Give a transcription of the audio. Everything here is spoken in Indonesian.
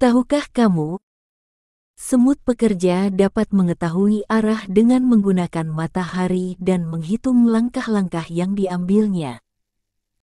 Tahukah kamu, semut pekerja dapat mengetahui arah dengan menggunakan matahari dan menghitung langkah-langkah yang diambilnya.